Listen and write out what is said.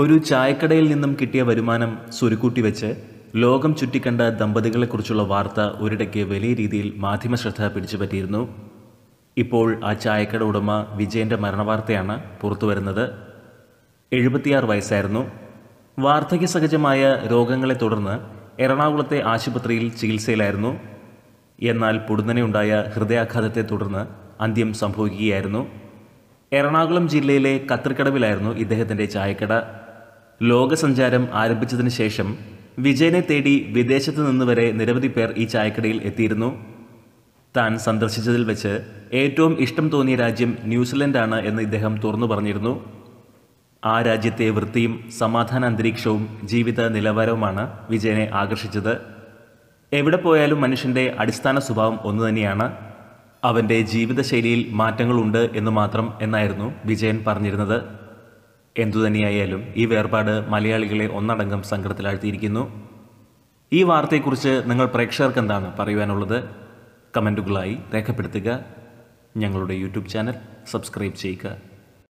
ഒരു ചായക്കടയിൽ നിന്നും കിട്ടിയ വരുമാനം സ്വരുക്കൂട്ടി വെച്ച് ലോകം ചുറ്റിക്കണ്ട ദമ്പതികളെക്കുറിച്ചുള്ള വാർത്ത ഒരിടയ്ക്ക് വലിയ രീതിയിൽ മാധ്യമ ശ്രദ്ധ പിടിച്ചുപറ്റിയിരുന്നു ഇപ്പോൾ ആ ചായക്കട ഉടമ വിജയൻ്റെ മരണവാർത്തയാണ് പുറത്തുവരുന്നത് എഴുപത്തിയാറ് വയസ്സായിരുന്നു വാർദ്ധക്യ സഹജമായ രോഗങ്ങളെ തുടർന്ന് എറണാകുളത്തെ ആശുപത്രിയിൽ ചികിത്സയിലായിരുന്നു എന്നാൽ പൊടുന്നനെയുണ്ടായ ഹൃദയാഘാതത്തെ തുടർന്ന് അന്ത്യം സംഭവിക്കുകയായിരുന്നു എറണാകുളം ജില്ലയിലെ കത്രിക്കടവിലായിരുന്നു ഇദ്ദേഹത്തിൻ്റെ ചായക്കട ലോകസഞ്ചാരം ആരംഭിച്ചതിന് ശേഷം വിജയനെ തേടി വിദേശത്തു നിന്ന് വരെ നിരവധി പേർ ഈ ചായക്കടയിൽ എത്തിയിരുന്നു താൻ സന്ദർശിച്ചതിൽ വെച്ച് ഏറ്റവും ഇഷ്ടം തോന്നിയ രാജ്യം ന്യൂസിലൻഡാണ് എന്ന് ഇദ്ദേഹം തുറന്നു പറഞ്ഞിരുന്നു ആ രാജ്യത്തെ വൃത്തിയും സമാധാന അന്തരീക്ഷവും ജീവിത നിലവാരവുമാണ് വിജയനെ ആകർഷിച്ചത് എവിടെ പോയാലും മനുഷ്യൻ്റെ അടിസ്ഥാന സ്വഭാവം ഒന്നു തന്നെയാണ് അവൻ്റെ ജീവിതശൈലിയിൽ മാറ്റങ്ങളുണ്ട് എന്ന് മാത്രം എന്നായിരുന്നു വിജയൻ പറഞ്ഞിരുന്നത് എന്തുതന്നെയായാലും ഈ വേർപാട് മലയാളികളെ ഒന്നടങ്കം സങ്കടത്തിലാഴ്ത്തിയിരിക്കുന്നു ഈ വാർത്തയെക്കുറിച്ച് നിങ്ങൾ പ്രേക്ഷകർക്ക് എന്താണ് പറയുവാനുള്ളത് കമൻറ്റുകളായി രേഖപ്പെടുത്തുക ഞങ്ങളുടെ യൂട്യൂബ് ചാനൽ സബ്സ്ക്രൈബ് ചെയ്യുക